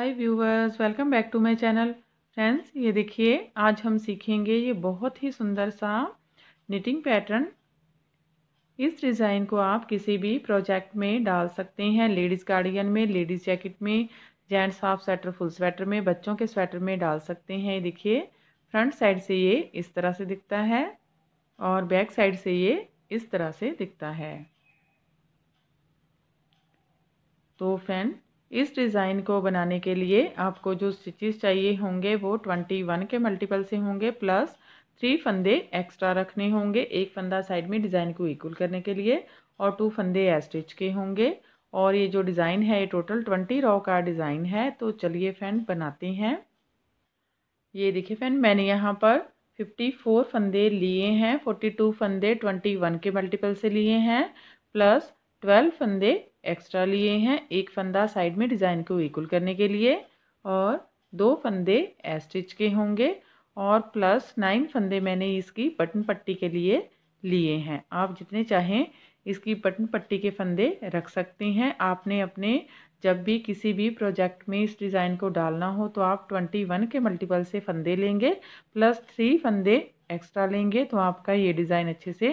hi viewers welcome back to my channel friends ये देखिए आज हम सीखेंगे ये बहुत ही सुंदर सा निटिंग पैटर्न इस डिज़ाइन को आप किसी भी प्रोजेक्ट में डाल सकते हैं लेडीज़ गार्डियन में लेडीज़ जैकेट में gents half sweater full sweater में बच्चों के स्वेटर में डाल सकते हैं ये देखिए फ्रंट साइड से ये इस तरह से दिखता है और बैक साइड से ये इस तरह से दिखता है तो फ्रेंड इस डिज़ाइन को बनाने के लिए आपको जो स्टिचेस चाहिए होंगे वो ट्वेंटी वन के मल्टीपल से होंगे प्लस थ्री फंदे एक्स्ट्रा रखने होंगे एक फंदा साइड में डिज़ाइन को इक्वल करने के लिए और टू फंदे ए स्टिच के होंगे और ये जो डिज़ाइन है ये टोटल ट्वेंटी रॉ का डिज़ाइन है तो चलिए फ्रेंड बनाते हैं ये देखिए फ्रेंड मैंने यहाँ पर फिफ्टी फोर फंदे लिए हैं फोर्टी टू फंदे ट्वेंटी वन के मल्टीपल से लिए हैं प्लस ट्वेल्व फंदे एक्स्ट्रा लिए हैं एक फंदा साइड में डिज़ाइन को इक्वल करने के लिए और दो फंदे एस्टिच के होंगे और प्लस नाइन फंदे मैंने इसकी बटन पट्टी के लिए लिए हैं आप जितने चाहें इसकी बटन पट्टी के फंदे रख सकती हैं आपने अपने जब भी किसी भी प्रोजेक्ट में इस डिज़ाइन को डालना हो तो आप ट्वेंटी वन के मल्टीपल से फंदे लेंगे प्लस थ्री फंदे एक्स्ट्रा लेंगे तो आपका ये डिज़ाइन अच्छे से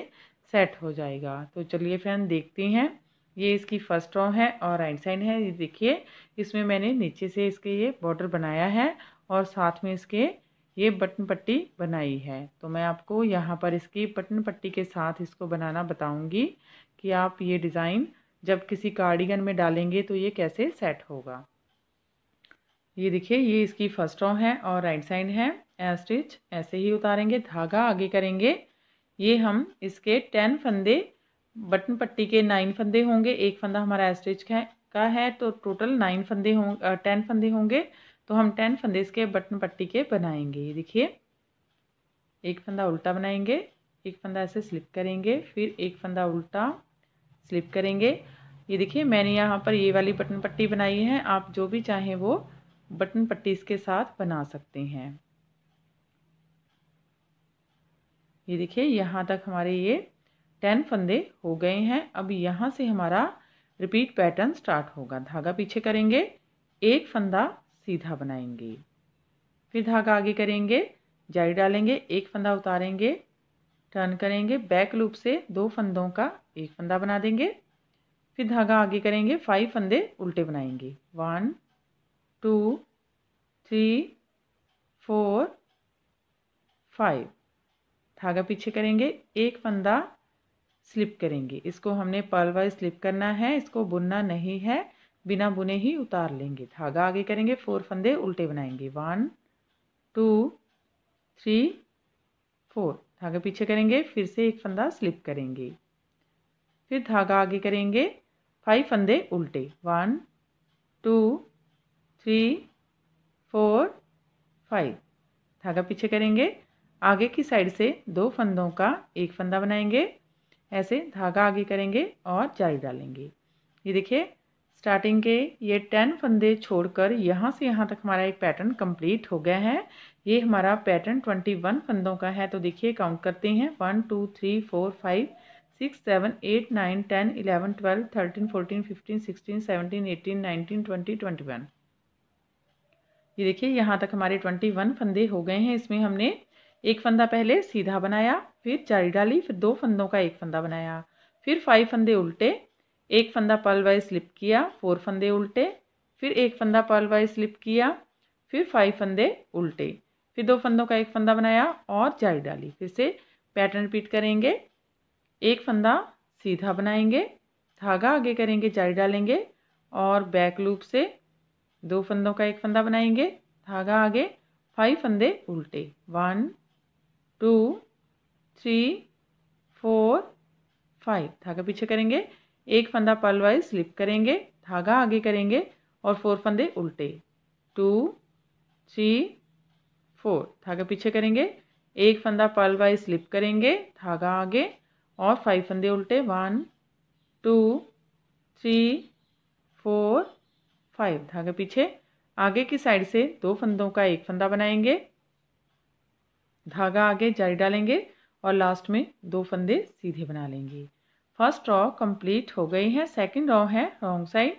सेट हो जाएगा तो चलिए फ्रेंड देखती हैं ये इसकी फर्स्ट रॉ है और राइट साइड है ये देखिए इसमें मैंने नीचे से इसके ये बॉर्डर बनाया है और साथ में इसके ये बटन पट्टी बनाई है तो मैं आपको यहाँ पर इसकी बटन पट्टी के साथ इसको बनाना बताऊँगी कि आप ये डिज़ाइन जब किसी कार्डिगन में डालेंगे तो ये कैसे सेट होगा ये देखिए ये इसकी फर्स्ट रॉ है और राइट साइड है स्टिच ऐसे ही उतारेंगे धागा आगे करेंगे ये हम इसके टेन फंदे बटन पट्टी के नाइन फंदे होंगे एक फंदा हमारा एस्टिच का है तो टोटल नाइन फंदे होंगे टेन फंदे होंगे तो हम टेन फंदे इसके बटन पट्टी के बनाएंगे ये देखिए एक फंदा उल्टा बनाएंगे एक फंदा ऐसे स्लिप करेंगे फिर एक फंदा उल्टा स्लिप करेंगे ये देखिए मैंने यहाँ पर ये वाली बटन पट्टी बनाई है आप जो भी चाहें वो बटन पट्टी इसके साथ बना सकते हैं ये देखिए यहाँ तक हमारे ये टेन फंदे हो गए हैं अब यहाँ से हमारा रिपीट पैटर्न स्टार्ट होगा धागा पीछे करेंगे एक फंदा सीधा बनाएंगे फिर धागा आगे करेंगे जारी डालेंगे एक फंदा उतारेंगे टर्न करेंगे बैक लूप से दो फंदों का एक फंदा बना देंगे फिर धागा आगे करेंगे फाइव फंदे उल्टे बनाएंगे one two three four five धागा पीछे करेंगे एक फंदा स्लिप करेंगे इसको हमने पर्ल वाइज स्लिप करना है इसको बुनना नहीं है बिना बुने ही उतार लेंगे धागा आगे करेंगे फोर फंदे उल्टे बनाएंगे वन टू थ्री फोर धागा पीछे करेंगे फिर से एक फंदा स्लिप करेंगे फिर धागा आगे करेंगे फाइव फंदे उल्टे one two three four five धागा पीछे करेंगे आगे की साइड से दो फंदों का एक फंदा बनाएंगे ऐसे धागा आगे करेंगे और जाली डालेंगे ये देखिए स्टार्टिंग के ये टेन फंदे छोड़कर यहाँ से यहाँ तक हमारा एक पैटर्न कंप्लीट हो गया है ये हमारा पैटर्न ट्वेंटी वन फंदों का है तो देखिए काउंट करते हैं one two three four five six seven eight nine ten eleven twelve thirteen fourteen fifteen sixteen seventeen eighteen nineteen twenty twenty one ये देखिए यहाँ तक हमारे ट्वेंटी वन फंदे हो गए हैं इसमें हमने एक फंदा पहले सीधा बनाया फिर चारी डाली फिर दो फंदों का एक फंदा बनाया फिर फाइव फंदे उल्टे एक फंदा पर्ल वाइज स्लिप किया फोर फंदे उल्टे फिर एक फंदा पर्ल वाइज स्लिप किया फिर फाइव फंदे उल्टे फिर दो फंदों का एक फंदा बनाया और जारी डाली फिर से पैटर्न रिपीट करेंगे एक फंदा सीधा बनाएंगे धागा आगे करेंगे जारी डालेंगे और बैक लूप से दो फंदों का एक फंदा बनाएंगे धागा आगे फाइव फंदे उल्टे one two three four five धागा पीछे करेंगे एक फंदा वाइज स्लिप करेंगे धागा आगे करेंगे और फोर फंदे उल्टे टू थ्री फोर धागा पीछे करेंगे एक फंदा वाइज स्लिप करेंगे धागा आगे और फाइव फंदे उल्टे one two three four five धागे पीछे आगे की साइड से दो फंदों का एक फंदा बनाएंगे धागा आगे जारी डालेंगे और लास्ट में दो फंदे सीधे बना लेंगे फर्स्ट रॉ कंप्लीट हो गई है सेकंड रॉ है रॉन्ग साइड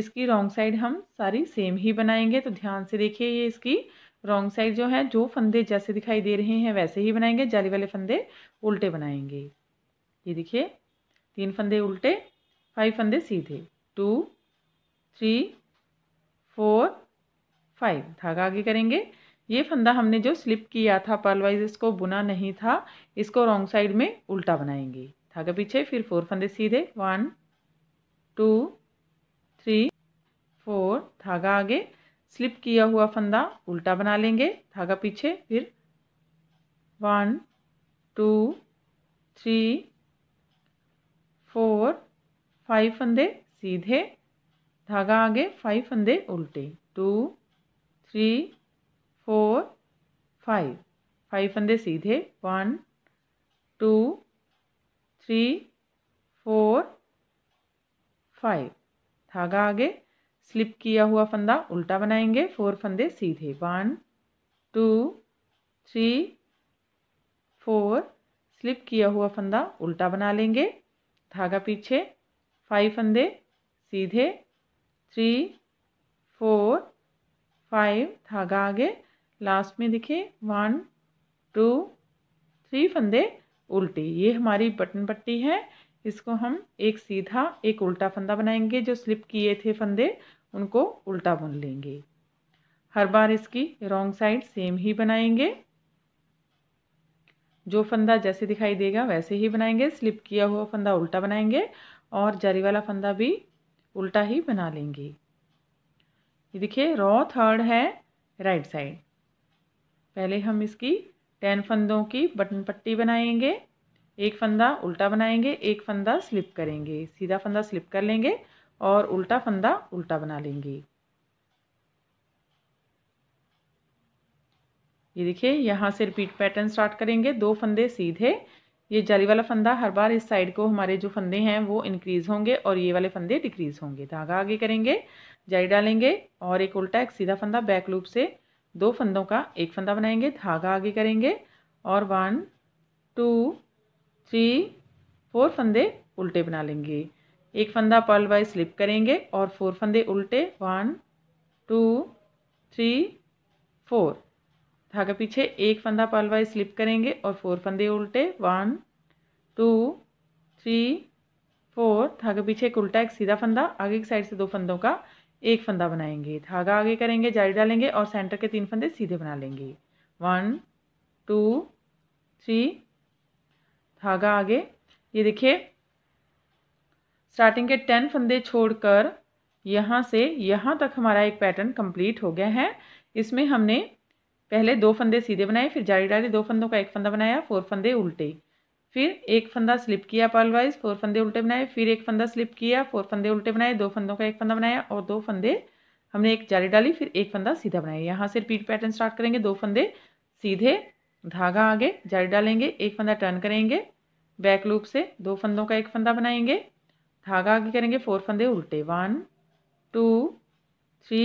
इसकी रॉन्ग साइड हम सारी सेम ही बनाएंगे तो ध्यान से देखिए ये इसकी रॉन्ग साइड जो है जो फंदे जैसे दिखाई दे रहे हैं वैसे ही बनाएंगे जाली वाले फंदे उल्टे बनाएंगे ये देखिए तीन फंदे उल्टे फाइव फंदे सीधे टू थ्री फोर फाइव धागा आगे करेंगे ये फंदा हमने जो स्लिप किया था पर्लवाइज इसको बुना नहीं था इसको रॉन्ग साइड में उल्टा बनाएंगे धागे पीछे फिर फोर फंदे सीधे वन टू थ्री फोर धागा आगे स्लिप किया हुआ फंदा उल्टा बना लेंगे धागा पीछे फिर one two three four five फंदे सीधे धागा आगे फाइव फंदे उल्टे two three four five five फंदे सीधे one two three four five धागा आगे स्लिप किया हुआ फंदा उल्टा बनाएंगे फोर फंदे सीधे one two three four slip किया हुआ फंदा उल्टा बना लेंगे धागा पीछे फाइव फंदे सीधे थ्री फोर फाइव धागा आगे लास्ट में देखिए वन टू थ्री फंदे उल्टे ये हमारी बटन पट्टी है इसको हम एक सीधा एक उल्टा फंदा बनाएंगे जो स्लिप किए थे फंदे उनको उल्टा बुन लेंगे हर बार इसकी रॉन्ग साइड सेम ही बनाएंगे जो फंदा जैसे दिखाई देगा वैसे ही बनाएंगे स्लिप किया हुआ फंदा उल्टा बनाएंगे और जरी वाला फंदा भी उल्टा ही बना लेंगे ये देखिए रॉ थर्ड है राइट साइड पहले हम इसकी टेन फंदों की बटन पट्टी बनाएंगे एक फंदा उल्टा बनाएंगे एक फंदा स्लिप करेंगे सीधा फंदा स्लिप कर लेंगे और उल्टा फंदा उल्टा बना लेंगे ये देखिए यहाँ से रिपीट पैटर्न स्टार्ट करेंगे दो फंदे सीधे ये जाली वाला फंदा हर बार इस साइड को हमारे जो फंदे हैं वो इंक्रीज होंगे और ये वाले फंदे डिक्रीज होंगे धागा आगे करेंगे जाली डालेंगे और एक उल्टा एक सीधा फंदा बैक लूप से दो फंदों का एक फंदा बनाएंगे धागा आगे करेंगे और वन टू थ्री फोर फंदे उल्टे बना लेंगे एक फंदा पर्ल वाइज स्लिप करेंगे और फोर फंदे उल्टे वन टू थ्री फोर धागा पीछे एक फंदा पर्ल वाइज स्लिप करेंगे और फोर फंदे उल्टे वन टू थ्री फोर धागा पीछे एक उल्टा एक सीधा फंदा आगे की साइड से दो फंदों का एक फंदा बनाएंगे धागा आगे करेंगे जारी डालेंगे और सेंटर के तीन फंदे सीधे बना लेंगे वन टू थ्री धागा आगे ये देखिए स्टार्टिंग के टेन फंदे छोड़कर यहाँ से यहाँ तक हमारा एक पैटर्न कंप्लीट हो गया है इसमें हमने पहले दो फंदे सीधे बनाए फिर जारी डाले दो फंदों का एक फंदा बनाया फोर फंदे उल्टे फिर एक फंदा स्लिप किया पर्ल वाइज फोर फंदे उल्टे बनाए फिर एक फंदा स्लिप किया फोर फंदे उल्टे बनाए दो फंदों का एक फंदा बनाया और दो फंदे हमने एक जाली डाली फिर एक फंदा सीधा बनाया यहाँ से रिपीट पैटर्न स्टार्ट करेंगे दो फंदे सीधे धागा आगे जाली डालेंगे एक फंदा टर्न करेंगे बैक लूप से दो फंदों का एक फंदा बनाएंगे धागा आगे करेंगे फोर फंदे उल्टे वन टू थ्री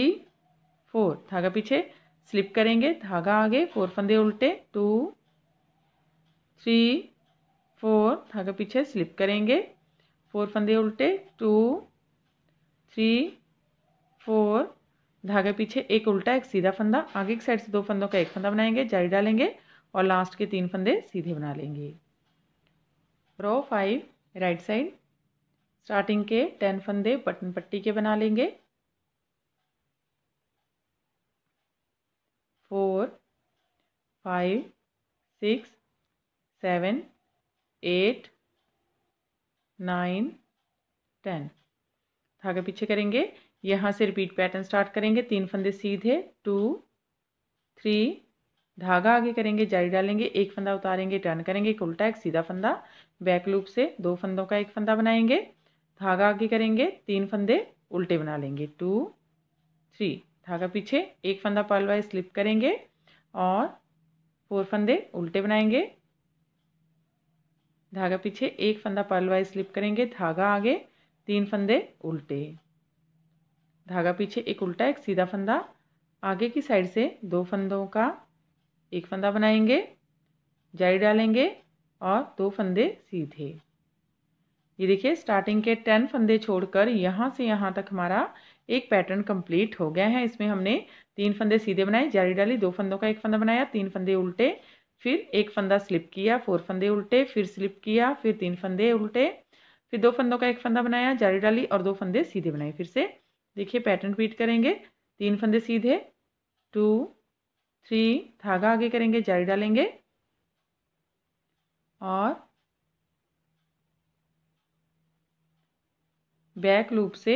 फोर धागा पीछे स्लिप करेंगे धागा आगे फोर फंदे उल्टे टू थ्री फोर धागे पीछे स्लिप करेंगे फोर फंदे उल्टे टू थ्री फोर धागे पीछे एक उल्टा एक सीधा फंदा आगे एक साइड से दो फंदों का एक फंदा बनाएंगे जारी डालेंगे और लास्ट के तीन फंदे सीधे बना लेंगे row five right side starting के टेन फंदे बटन पट्टी के बना लेंगे four five six seven eight nine ten धागे तो पीछे करेंगे यहाँ से रिपीट पैटर्न स्टार्ट करेंगे तीन फंदे सीधे टू थ्री धागा आगे करेंगे जारी डालेंगे एक फंदा उतारेंगे टर्न करेंगे एक उल्टा एक सीधा फंदा बैक लूप से दो फंदों का एक फंदा बनाएंगे धागा आगे करेंगे तीन फंदे उल्टे बना लेंगे टू थ्री धागा पीछे एक फंदा पलवाई स्लिप करेंगे और फोर फंदे उल्टे बनाएंगे धागा पीछे एक फंदा पर्ल वाइज स्लिप करेंगे धागा आगे तीन फंदे उल्टे धागा पीछे एक उल्टा एक सीधा फंदा आगे की साइड से दो फंदों का एक फंदा बनाएंगे जारी डालेंगे और दो फंदे सीधे ये देखिए स्टार्टिंग के टेन फंदे छोड़कर यहाँ से यहाँ तक हमारा एक पैटर्न कंप्लीट हो गया है इसमें हमने तीन फंदे सीधे बनाए जारी डाली दो फंदों का एक फंदा बनाया तीन फंदे उल्टे फिर एक फंदा स्लिप किया फोर फंदे उल्टे फिर स्लिप किया फिर तीन फंदे उल्टे फिर दो फंदों का एक फंदा बनाया जारी डाली और दो फंदे सीधे बनाए फिर से देखिए पैटर्न रिपीट करेंगे तीन फंदे सीधे टू थ्री धागा आगे करेंगे जारी डालेंगे और बैक लूप से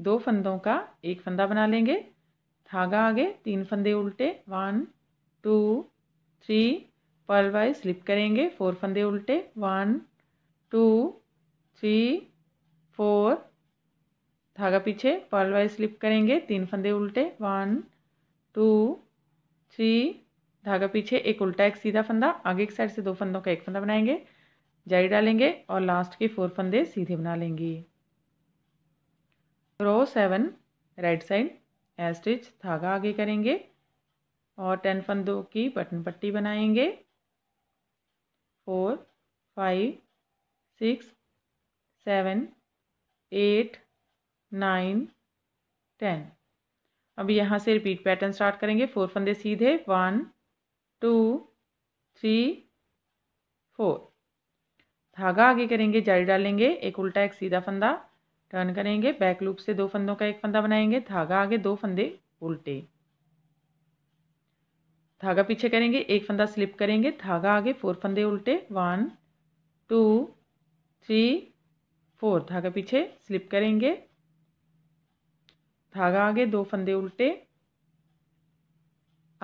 दो फंदों का एक फंदा बना लेंगे धागा आगे तीन फंदे उल्टे one two three purl wise slip करेंगे फोर फंदे उल्टे वन टू थ्री फोर धागा पीछे पर्ल वाइज स्लिप करेंगे तीन फंदे उल्टे वन टू थ्री धागा पीछे एक उल्टा एक सीधा फंदा आगे एक साइड से दो फंदों का एक फंदा बनाएंगे जारी डालेंगे और लास्ट के फोर फंदे सीधे बना लेंगे row seven right side a stitch धागा आगे करेंगे और टेन फंदों की बटन पट्टी बनाएंगे four five six seven eight nine ten अब यहाँ से रिपीट पैटर्न स्टार्ट करेंगे फोर फंदे सीधे वन टू थ्री फोर धागा आगे करेंगे जारी डालेंगे एक उल्टा एक सीधा फंदा टर्न करेंगे बैक लूप से दो फंदों का एक फंदा बनाएंगे धागा आगे दो फंदे उल्टे धागा पीछे करेंगे एक फंदा स्लिप करेंगे धागा आगे फोर फंदे उल्टे वन टू थ्री फोर धागा पीछे स्लिप करेंगे धागा आगे दो फंदे उल्टे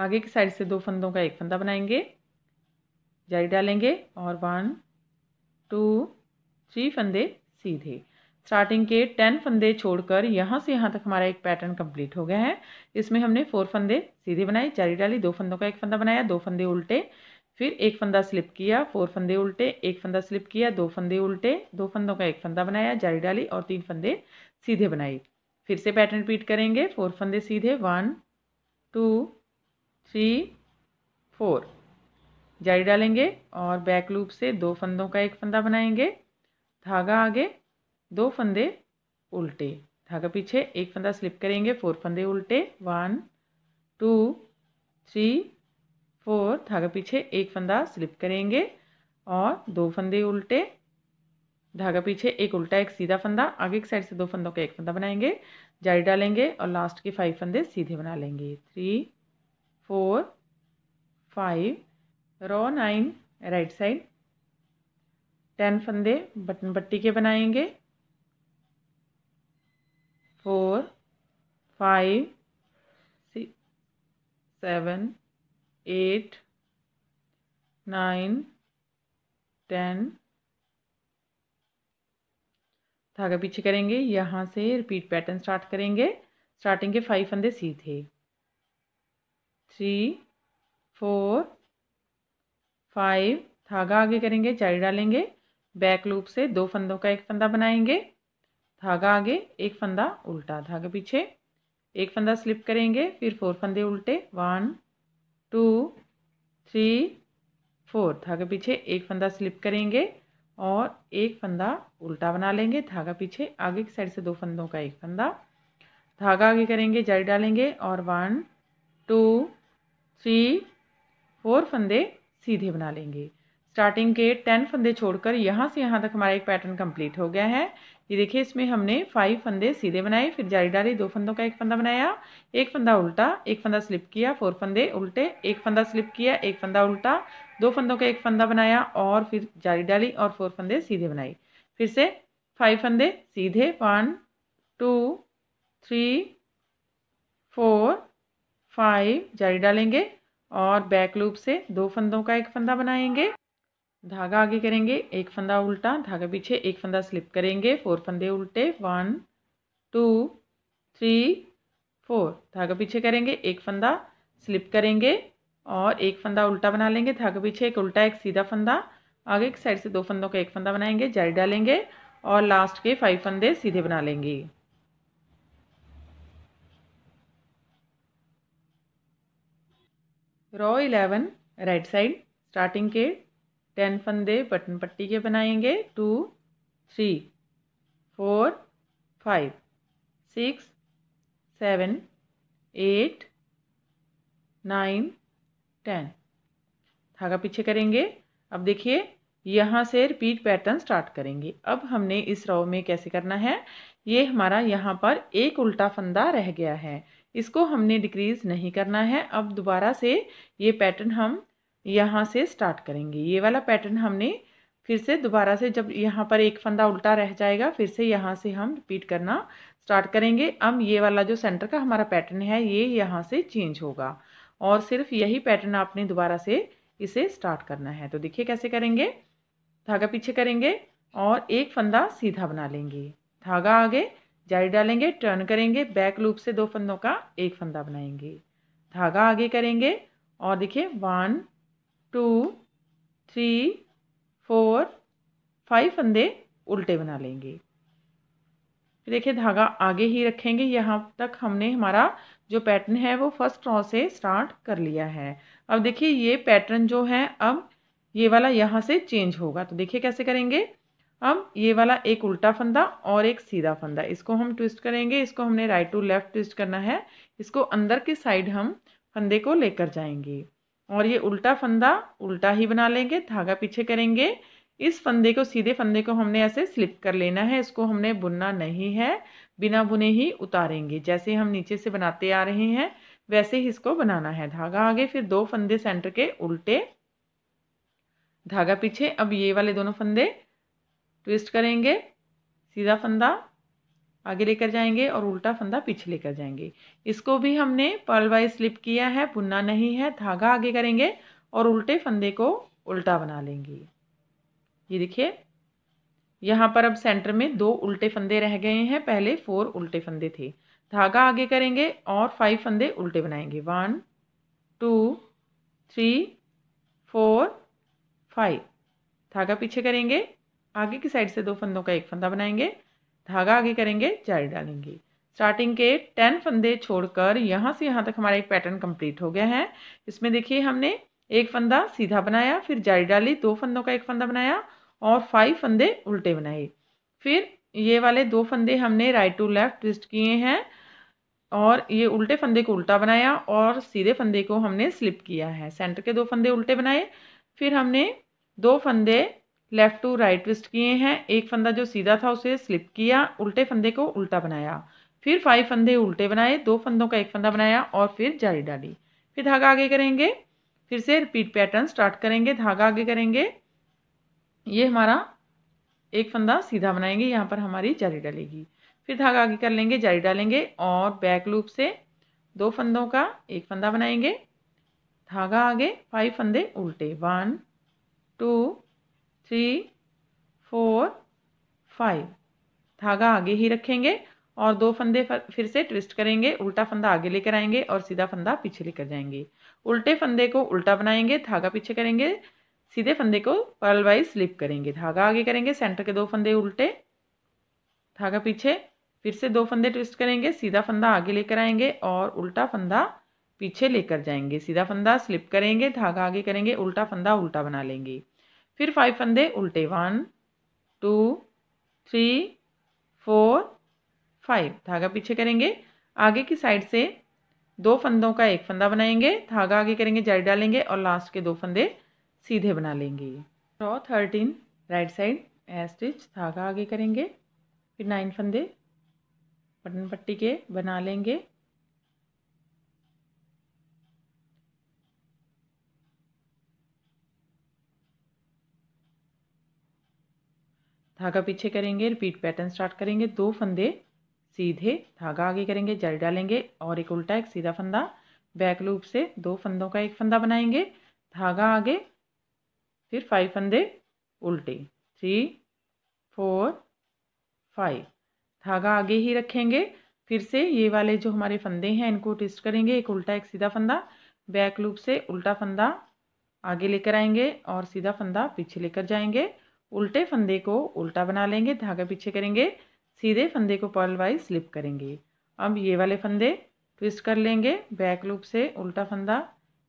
आगे की साइड से दो फंदों का एक फंदा बनाएंगे जारी डालेंगे और वन टू थ्री फंदे सीधे स्टार्टिंग के टेन फंदे छोड़कर यहाँ से यहाँ तक हमारा एक पैटर्न कंप्लीट हो गया है इसमें हमने फोर फंदे सीधे बनाए चारी डाली दो फंदों का एक फंदा बनाया दो फंदे उल्टे फिर एक फंदा स्लिप किया फोर फंदे उल्टे एक फंदा स्लिप किया दो फंदे उल्टे दो फंदों का एक फंदा बनाया जारी डाली और तीन फंदे सीधे बनाए फिर से पैटर्न रिपीट करेंगे फोर फंदे सीधे वन टू थ्री फोर जारी डालेंगे और बैक लूप से दो फंदों का एक फंदा बनाएंगे धागा आगे दो फंदे उल्टे धागा पीछे एक फंदा स्लिप करेंगे फोर फंदे उल्टे वन टू थ्री फोर धागा पीछे एक फंदा स्लिप करेंगे और दो फंदे उल्टे धागा पीछे एक उल्टा एक सीधा फंदा आगे एक साइड से दो फंदों का एक फंदा बनाएंगे जारी डालेंगे और लास्ट के फाइव फंदे सीधे बना लेंगे three four five row nine right side ten फंदे बटन पट्टी के बनाएंगे four five six seven eight nine ten धागा तो पीछे करेंगे यहाँ से रिपीट पैटर्न स्टार्ट करेंगे स्टार्टिंग के फाइव फंदे सी थे थ्री फोर फाइव धागा आगे करेंगे चाई डालेंगे बैक लूप से दो फंदों का एक फंदा बनाएंगे धागा आगे एक फंदा उल्टा धागा पीछे एक फंदा स्लिप करेंगे फिर फोर फंदे उल्टे वन टू थ्री फोर धागा पीछे एक फंदा स्लिप करेंगे और एक फंदा उल्टा बना लेंगे धागा पीछे आगे की साइड से दो फंदों का एक फंदा धागा आगे करेंगे जड़ डालेंगे और वन टू थ्री फोर फंदे सीधे बना लेंगे स्टार्टिंग के टेन फंदे छोड़कर यहाँ से यहाँ तक हमारा एक पैटर्न कंप्लीट हो गया है ये देखिए इसमें हमने फाइव फंदे सीधे बनाए फिर जारी डाली दो फंदों का एक फंदा बनाया एक फंदा उल्टा एक फंदा स्लिप किया फोर फंदे उल्टे एक फंदा स्लिप किया एक फंदा उल्टा दो फंदों का एक फंदा बनाया और फिर जारी डाली और फोर फंदे सीधे बनाए फिर से फाइव फंदे सीधे one two three four five जारी डालेंगे और बैक लूप से दो फंदों का एक फंदा बनाएंगे धागा आगे करेंगे एक फंदा उल्टा धागा पीछे एक फंदा स्लिप करेंगे फोर फंदे उल्टे वन टू थ्री फोर धागा पीछे करेंगे एक फंदा स्लिप करेंगे और एक फंदा उल्टा बना लेंगे धागा पीछे एक उल्टा एक सीधा फंदा आगे एक साइड से दो फंदों का एक फंदा बनाएंगे जारी डालेंगे और लास्ट के फाइव फंदे सीधे बना लेंगे row eleven right side starting के टेन फंदे बटन पट्टी के बनाएंगे two three four five six seven eight nine ten धागा पीछे करेंगे अब देखिए यहाँ से रिपीट पैटर्न स्टार्ट करेंगे अब हमने इस रो में कैसे करना है ये हमारा यहाँ पर एक उल्टा फंदा रह गया है इसको हमने डिक्रीज नहीं करना है अब दोबारा से ये पैटर्न हम यहाँ से स्टार्ट करेंगे ये वाला पैटर्न हमने फिर से दोबारा से जब यहाँ पर एक फंदा उल्टा रह जाएगा फिर से यहाँ से हम रिपीट करना स्टार्ट करेंगे अब ये वाला जो सेंटर का हमारा पैटर्न है ये यहाँ से चेंज होगा और सिर्फ यही पैटर्न आपने दोबारा से इसे स्टार्ट करना है तो देखिए कैसे करेंगे धागा पीछे करेंगे और एक फंदा सीधा बना लेंगे धागा आगे जारी डालेंगे टर्न करेंगे बैक लूप से दो फंदों का एक फंदा बनाएंगे धागा आगे करेंगे और देखिए one two three four five फंदे उल्टे बना लेंगे देखिए धागा आगे ही रखेंगे यहाँ तक हमने हमारा जो पैटर्न है वो फर्स्ट रॉ से स्टार्ट कर लिया है अब देखिए ये पैटर्न जो है अब ये वाला यहाँ से चेंज होगा तो देखिए कैसे करेंगे अब ये वाला एक उल्टा फंदा और एक सीधा फंदा इसको हम ट्विस्ट करेंगे इसको हमने राइट टू लेफ्ट ट्विस्ट करना है इसको अंदर की साइड हम फंदे को लेकर जाएंगे और ये उल्टा फंदा उल्टा ही बना लेंगे धागा पीछे करेंगे इस फंदे को सीधे फंदे को हमने ऐसे स्लिप कर लेना है इसको हमने बुनना नहीं है बिना बुने ही उतारेंगे जैसे हम नीचे से बनाते आ रहे हैं वैसे ही इसको बनाना है धागा आगे फिर दो फंदे सेंटर के उल्टे धागा पीछे अब ये वाले दोनों फंदे ट्विस्ट करेंगे सीधा फंदा आगे लेकर जाएंगे और उल्टा फंदा पीछे लेकर जाएंगे इसको भी हमने पर्ल वाइज स्लिप किया है बुनना नहीं है धागा आगे करेंगे और उल्टे फंदे को उल्टा बना लेंगे ये देखिए यहाँ पर अब सेंटर में दो उल्टे फंदे रह गए हैं पहले फोर उल्टे फंदे थे धागा आगे करेंगे और फाइव फंदे उल्टे बनाएंगे one two three four five धागा पीछे करेंगे आगे की साइड से दो फंदों का एक फंदा बनाएंगे धागा आगे करेंगे जारी डालेंगे स्टार्टिंग के टेन फंदे छोड़कर यहाँ से यहाँ तक हमारा एक पैटर्न कंप्लीट हो गया है इसमें देखिए हमने एक फंदा सीधा बनाया फिर जारी डाली दो फंदों का एक फंदा बनाया और फाइव फंदे उल्टे बनाए फिर ये वाले दो फंदे हमने राइट टू लेफ्ट ट्विस्ट किए हैं और ये उल्टे फंदे को उल्टा बनाया और सीधे फंदे को हमने स्लिप किया है सेंटर के दो फंदे उल्टे बनाए फिर हमने दो फंदे लेफ़्ट टू राइट ट्विस्ट किए हैं एक फंदा जो सीधा था उसे स्लिप किया उल्टे फंदे को उल्टा बनाया फिर फाइव फंदे उल्टे बनाए दो फंदों का एक फंदा बनाया और फिर जारी डाली फिर धागा आगे करेंगे फिर से रिपीट पैटर्न स्टार्ट करेंगे धागा आगे करेंगे ये हमारा एक फंदा सीधा बनाएंगे यहाँ पर हमारी जारी डालेगी फिर धागा आगे कर लेंगे जारी डालेंगे और बैक लूप से दो फंदों का एक फंदा बनाएंगे धागा आगे फाइव फंदे उल्टे one two three four five धागा आगे ही रखेंगे और दो फंदे फिर से ट्विस्ट करेंगे उल्टा फंदा आगे लेकर आएंगे और सीधा फंदा पीछे लेकर जाएंगे उल्टे फंदे को उल्टा बनाएंगे धागा पीछे करेंगे सीधे फंदे को पर्ल वाइज स्लिप करेंगे धागा आगे करेंगे सेंटर के दो फंदे उल्टे धागा पीछे फिर से दो फंदे ट्विस्ट करेंगे सीधा फंदा आगे लेकर आएंगे और उल्टा फंदा पीछे लेकर जाएंगे सीधा फंदा स्लिप करेंगे धागा आगे करेंगे उल्टा फंदा उल्टा बना लेंगे फिर फाइव फंदे उल्टे one two three four five धागा पीछे करेंगे आगे की साइड से दो फंदों का एक फंदा बनाएंगे धागा आगे करेंगे जारी डालेंगे और लास्ट के दो फंदे सीधे बना लेंगे row thirteen right side stitch धागा आगे करेंगे फिर नाइन फंदे बटन पट्टी के बना लेंगे धागा पीछे करेंगे रिपीट पैटर्न स्टार्ट करेंगे दो फंदे सीधे धागा आगे करेंगे जल डालेंगे और एक उल्टा एक सीधा फंदा बैक लूप से दो फंदों का एक फंदा बनाएंगे धागा आगे फिर फाइव फंदे उल्टे थ्री फोर फाइव धागा आगे ही रखेंगे फिर से ये वाले जो हमारे फंदे हैं इनको ट्विस्ट करेंगे एक उल्टा एक सीधा फंदा बैक लूप से उल्टा फंदा आगे लेकर आएंगे और सीधा फंदा पीछे लेकर जाएंगे उल्टे फंदे को उल्टा बना लेंगे धागा पीछे करेंगे सीधे फंदे को पर्ल वाइज स्लिप करेंगे अब ये वाले फंदे ट्विस्ट कर लेंगे बैक लूप से उल्टा फंदा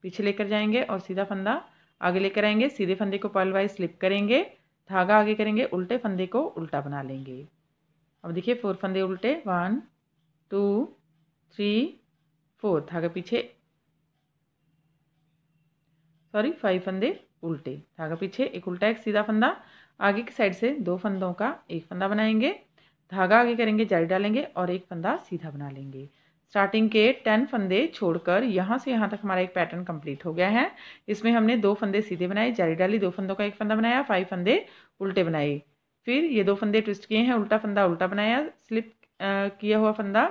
पीछे लेकर जाएंगे और सीधा फंदा आगे लेकर आएंगे सीधे फंदे को पर्ल वाइज स्लिप करेंगे धागा आगे करेंगे उल्टे फंदे को उल्टा बना लेंगे अब देखिए फोर फंदे उल्टे वन टू थ्री फोर धागा पीछे सॉरी फाइव फंदे उल्टे धागा पीछे एक उल्टा एक सीधा फंदा आगे की साइड से दो फंदों का एक फंदा बनाएंगे धागा आगे करेंगे जारी डालेंगे और एक फंदा सीधा बना लेंगे स्टार्टिंग के टेन फंदे छोड़कर यहाँ से यहाँ तक हमारा एक पैटर्न कंप्लीट हो गया है इसमें हमने दो फंदे सीधे बनाए जारी डाली दो फंदों का एक फंदा बनाया फाइव फंदे उल्टे बनाए फिर ये दो फंदे ट्विस्ट किए हैं उल्टा फंदा उल्टा बनाया स्लिप किया हुआ फंदा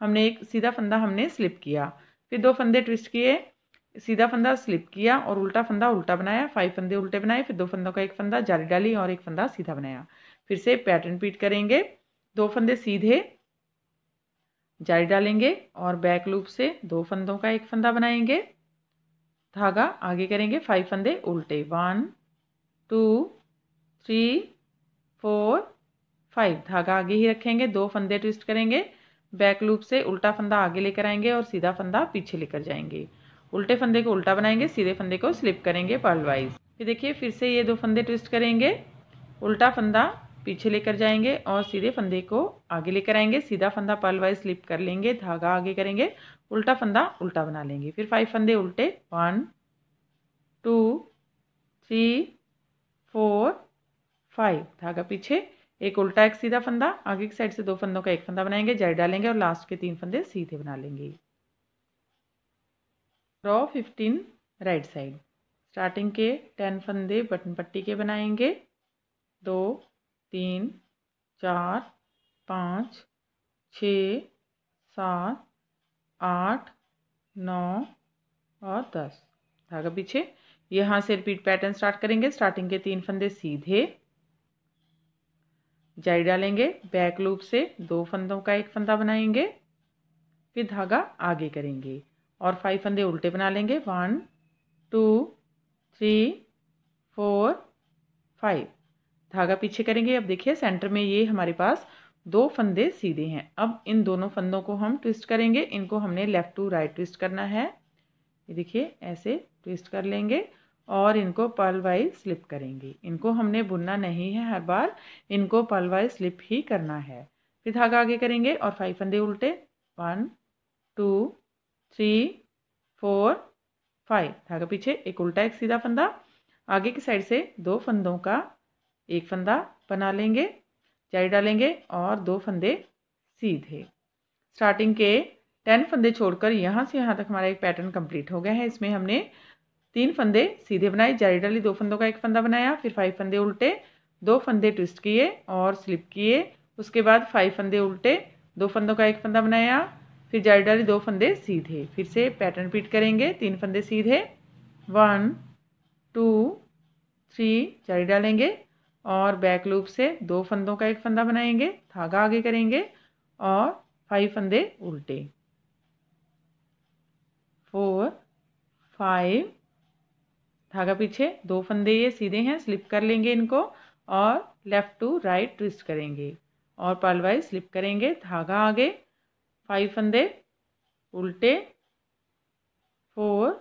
हमने एक सीधा फंदा हमने स्लिप किया फिर दो फंदे ट्विस्ट किए सीधा फंदा स्लिप किया और उल्टा फंदा उल्टा बनाया फाइव फंदे उल्टे बनाए फिर दो फंदों का एक फंदा जाली डाली और एक फंदा सीधा बनाया फिर से पैटर्न रिपीट करेंगे दो फंदे सीधे जाली डालेंगे और बैक लूप से दो फंदों का एक फंदा बनाएंगे धागा आगे करेंगे फाइव फंदे उल्टे one two three four five धागा आगे ही रखेंगे दो फंदे ट्विस्ट करेंगे बैक लूप से उल्टा फंदा आगे लेकर आएंगे और सीधा फंदा पीछे लेकर जाएंगे उल्टे फंदे को उल्टा बनाएंगे सीधे फंदे को स्लिप करेंगे पर्ल वाइज फिर देखिए फिर से ये दो फंदे ट्विस्ट करेंगे उल्टा फंदा पीछे लेकर जाएंगे और सीधे फंदे को आगे लेकर आएंगे सीधा फंदा पर्ल वाइज स्लिप कर लेंगे धागा आगे करेंगे उल्टा फंदा उल्टा बना लेंगे फिर फाइव फंदे उल्टे one two three four five धागा पीछे एक उल्टा एक सीधा फंदा आगे की साइड से दो फंदों का एक फंदा बनाएंगे जड़ डालेंगे और लास्ट के तीन फंदे सीधे बना लेंगे row fifteen right side starting के टेन फंदे बटन पट्टी के बनाएंगे दो तीन चार पाँच छ सात आठ नौ और दस धागा पीछे यहाँ से रिपीट पैटर्न स्टार्ट करेंगे स्टार्टिंग के तीन फंदे सीधे जाई डालेंगे बैक लूप से दो फंदों का एक फंदा बनाएंगे फिर धागा आगे करेंगे और फाइव फंदे उल्टे बना लेंगे one two three four five धागा पीछे करेंगे अब देखिए सेंटर में ये हमारे पास दो फंदे सीधे हैं अब इन दोनों फंदों को हम ट्विस्ट करेंगे इनको हमने लेफ़्ट टू राइट ट्विस्ट करना है ये देखिए ऐसे ट्विस्ट कर लेंगे और इनको पल वाइज स्लिप करेंगे इनको हमने बुनना नहीं है हर बार इनको पल वाइज स्लिप ही करना है फिर धागा आगे करेंगे और फाइव फंदे उल्टे one two three four five धागे पीछे एक उल्टा एक सीधा फंदा आगे की साइड से दो फंदों का एक फंदा बना लेंगे जारी डालेंगे और दो फंदे सीधे स्टार्टिंग के टेन फंदे छोड़कर यहाँ से यहाँ तक हमारा एक पैटर्न कंप्लीट हो गया है इसमें हमने तीन फंदे सीधे बनाए जारी डाली दो फंदों का एक फंदा बनाया फिर फाइव फंदे उल्टे दो फंदे ट्विस्ट किए और स्लिप किए उसके बाद फाइव फंदे उल्टे दो फंदों का एक फंदा बनाया फिर जाली डाली दो फंदे सीधे फिर से पैटर्न रिपीट करेंगे तीन फंदे सीधे वन टू थ्री जाली डालेंगे और बैक लूप से दो फंदों का एक फंदा बनाएंगे धागा आगे करेंगे और फाइव फंदे उल्टे फोर फाइव धागा पीछे दो फंदे ये सीधे हैं स्लिप कर लेंगे इनको और लेफ़्ट टू राइट ट्विस्ट करेंगे और पालवाइज स्लिप करेंगे धागा आगे फाइव फंदे उल्टे फोर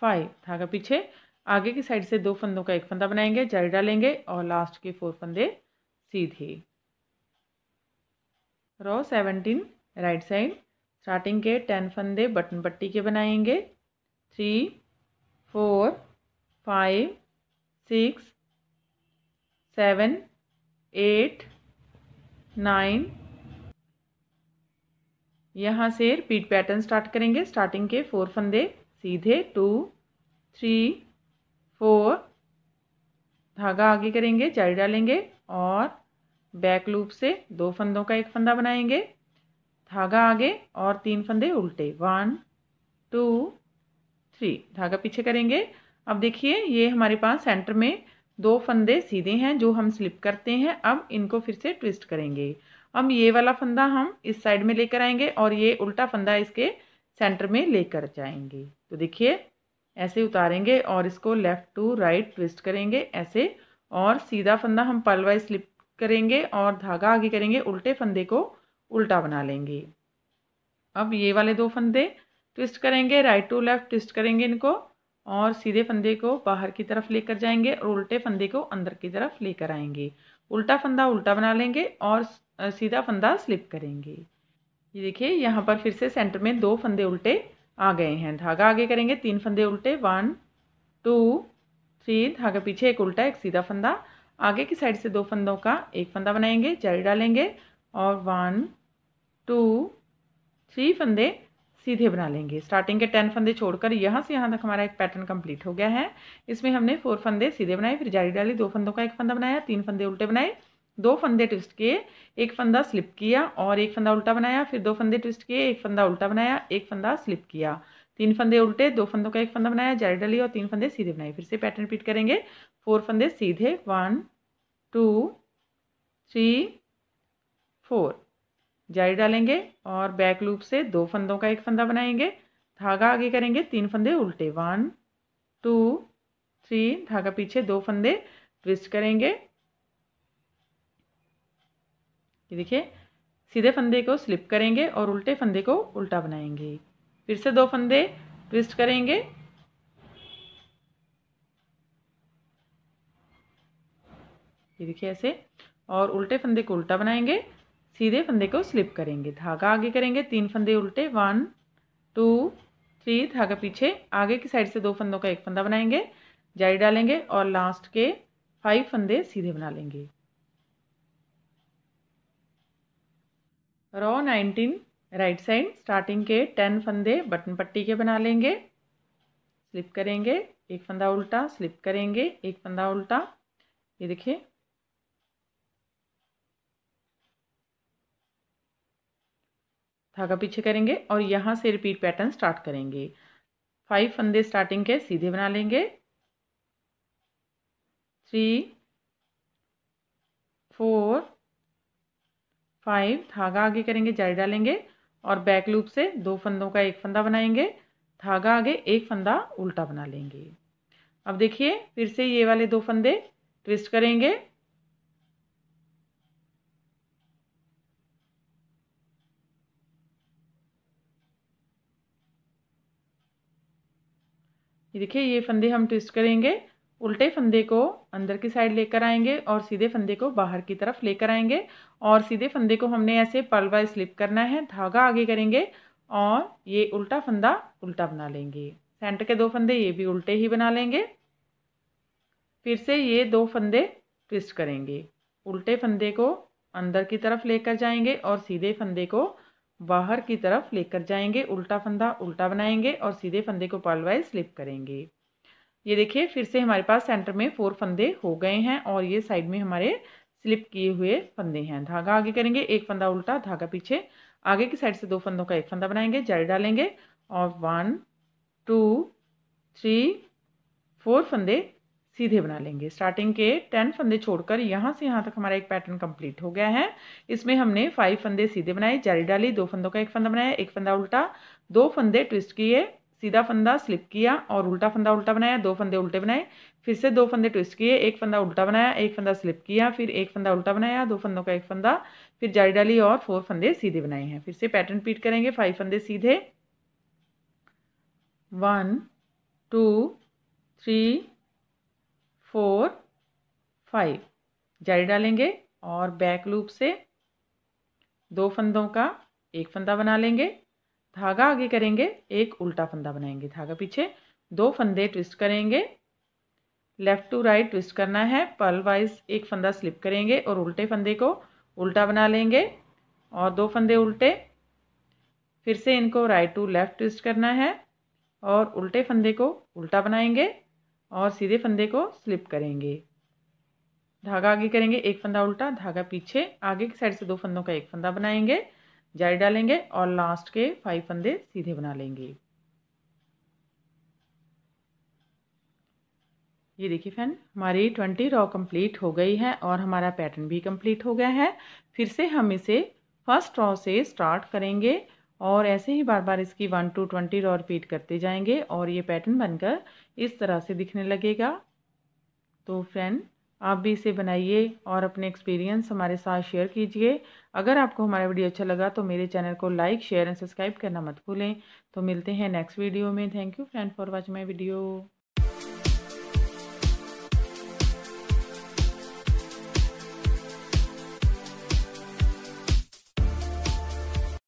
फाइव धागा पीछे आगे की साइड से दो फंदों का एक फंदा बनाएंगे जारी डालेंगे और लास्ट के फोर फंदे सीधे row seventeen right side starting के टेन फंदे बटन पट्टी के बनाएंगे three four five six seven eight nine यहाँ से रिपीट पैटर्न स्टार्ट करेंगे स्टार्टिंग के फोर फंदे सीधे टू थ्री फोर धागा आगे करेंगे जारी डालेंगे और बैक लूप से दो फंदों का एक फंदा बनाएंगे धागा आगे और तीन फंदे उल्टे वन टू थ्री धागा पीछे करेंगे अब देखिए ये हमारे पास सेंटर में दो फंदे सीधे हैं जो हम स्लिप करते हैं अब इनको फिर से ट्विस्ट करेंगे हम ये वाला फंदा हम इस साइड में लेकर आएंगे और ये उल्टा फंदा इसके सेंटर में लेकर जाएंगे तो देखिए ऐसे उतारेंगे और इसको लेफ़्ट टू राइट ट्विस्ट करेंगे ऐसे और सीधा फंदा हम पल वाइज स्लिप करेंगे और धागा आगे करेंगे उल्टे फंदे को उल्टा बना लेंगे अब ये वाले दो फंदे ट्विस्ट करेंगे राइट टू लेफ़्ट ट्विस्ट करेंगे इनको और सीधे फंदे को बाहर की तरफ लेकर जाएंगे और उल्टे फंदे को अंदर की तरफ लेकर आएंगे उल्टा फंदा उल्टा बना लेंगे और सीधा फंदा स्लिप करेंगे ये देखिए यहाँ पर फिर से सेंटर में दो फंदे उल्टे आ गए हैं धागा आगे करेंगे तीन फंदे उल्टे वन टू थ्री धागा पीछे एक उल्टा एक सीधा फंदा आगे की साइड से दो फंदों का एक फंदा बनाएंगे जारी डालेंगे और वन टू थ्री फंदे सीधे बना लेंगे स्टार्टिंग के टेन फंदे छोड़कर यहाँ से यहाँ तक हमारा एक पैटर्न कंप्लीट हो गया है इसमें हमने फोर फंदे सीधे बनाए फिर जारी डाली दो फंदों का एक फंदा बनाया तीन फंदे उल्टे बनाए दो फंदे ट्विस्ट किए एक फंदा स्लिप किया और एक फंदा उल्टा बनाया फिर दो फंदे ट्विस्ट किए एक फंदा उल्टा बनाया एक फंदा स्लिप किया तीन फंदे उल्टे दो फंदों का एक फंदा बनाया जारी डली और तीन फंदे सीधे बनाए फिर से पैटर्न रिपीट करेंगे फोर फंदे सीधे वन टू थ्री फोर जारी डालेंगे और बैक लूप से दो फंदों का एक फंदा बनाएंगे धागा आगे करेंगे तीन फंदे उल्टे वन टू थ्री धागा पीछे दो फंदे ट्विस्ट करेंगे ये देखिए सीधे फंदे को स्लिप करेंगे और उल्टे फंदे को उल्टा बनाएंगे फिर से दो फंदे ट्विस्ट करेंगे ये देखिए ऐसे और उल्टे फंदे को उल्टा बनाएंगे सीधे फंदे को स्लिप करेंगे धागा आगे करेंगे तीन फंदे उल्टे वन टू थ्री धागा पीछे आगे की साइड से दो फंदों का एक फंदा बनाएंगे जारी डालेंगे और लास्ट के फाइव फंदे सीधे बना लेंगे row nineteen right side starting के टेन फंदे बटन पट्टी के बना लेंगे स्लिप करेंगे एक फंदा उल्टा स्लिप करेंगे एक फंदा उल्टा ये देखिए धागा पीछे करेंगे और यहाँ से रिपीट पैटर्न स्टार्ट करेंगे फाइव फंदे स्टार्टिंग के सीधे बना लेंगे थ्री फोर फाइव धागा आगे करेंगे जारी डालेंगे और बैक लूप से दो फंदों का एक फंदा बनाएंगे धागा आगे एक फंदा उल्टा बना लेंगे अब देखिए फिर से ये वाले दो फंदे ट्विस्ट करेंगे ये देखिए ये फंदे हम ट्विस्ट करेंगे उल्टे फंदे को अंदर की साइड लेकर आएंगे और सीधे फंदे को बाहर की तरफ लेकर आएंगे और सीधे फंदे को हमने ऐसे बाय स्लिप करना है धागा आगे करेंगे और ये उल्टा फंदा उल्टा बना लेंगे सेंटर के दो फंदे ये भी उल्टे ही बना लेंगे फिर से ये दो फंदे ट्विस्ट करेंगे उल्टे फंदे को अंदर की तरफ लेकर जाएंगे और सीधे फंदे को बाहर की तरफ लेकर जाएंगे उल्टा फंदा उल्टा बनाएंगे और सीधे फंदे को बाय स्लिप करेंगे ये देखिए फिर से हमारे पास सेंटर में फोर फंदे हो गए हैं और ये साइड में हमारे स्लिप किए हुए फंदे हैं धागा आगे करेंगे एक फंदा उल्टा धागा पीछे आगे की साइड से दो फंदों का एक फंदा बनाएंगे जारी डालेंगे और वन टू थ्री फोर फंदे सीधे बना लेंगे स्टार्टिंग के टेन फंदे छोड़कर यहाँ से यहाँ तक हमारा एक पैटर्न कंप्लीट हो गया है इसमें हमने फाइव फंदे सीधे बनाए जारी डाली दो फंदों का एक फंदा बनाया एक फंदा उल्टा दो फंदे ट्विस्ट किए सीधा फंदा स्लिप किया और उल्टा फंदा उल्टा बनाया दो फंदे उल्टे बनाए फिर से दो फंदे ट्विस्ट किए एक फंदा उल्टा बनाया एक फंदा स्लिप किया फिर एक फंदा उल्टा बनाया दो फंदों का एक फंदा फिर जारी डाली और फोर फंदे सीधे बनाए हैं फिर से पैटर्न रिपीट करेंगे फाइव फंदे सीधे one two three four five जारी डालेंगे और बैक लूप से दो फंदों का एक फंदा बना लेंगे धागा आगे करेंगे एक उल्टा फंदा बनाएंगे धागा पीछे दो फंदे ट्विस्ट करेंगे लेफ़्ट टू राइट ट्विस्ट करना है पल वाइज एक फंदा स्लिप करेंगे और उल्टे फंदे को उल्टा बना लेंगे और दो फंदे उल्टे फिर से इनको राइट टू लेफ़्ट ट्विस्ट करना है और उल्टे फंदे को उल्टा बनाएंगे और सीधे फंदे को स्लिप करेंगे धागा आगे करेंगे एक फंदा उल्टा धागा पीछे आगे की साइड से दो फंदों का एक फंदा बनाएंगे जारी डालेंगे और लास्ट के फाइव फंदे सीधे बना लेंगे ये देखिए फ्रेंड हमारी ट्वेंटी रॉ कंप्लीट हो गई है और हमारा पैटर्न भी कंप्लीट हो गया है फिर से हम इसे फर्स्ट रॉ से स्टार्ट करेंगे और ऐसे ही बार बार इसकी one two twenty row repeat करते जाएंगे और ये पैटर्न बनकर इस तरह से दिखने लगेगा तो फ्रेंड आप भी इसे बनाइए और अपने एक्सपीरियंस हमारे साथ शेयर कीजिए अगर आपको हमारा वीडियो अच्छा लगा तो मेरे चैनल को लाइक शेयर एंड सब्सक्राइब करना मत भूलें तो मिलते हैं नेक्स्ट वीडियो में thank you friend for watch my video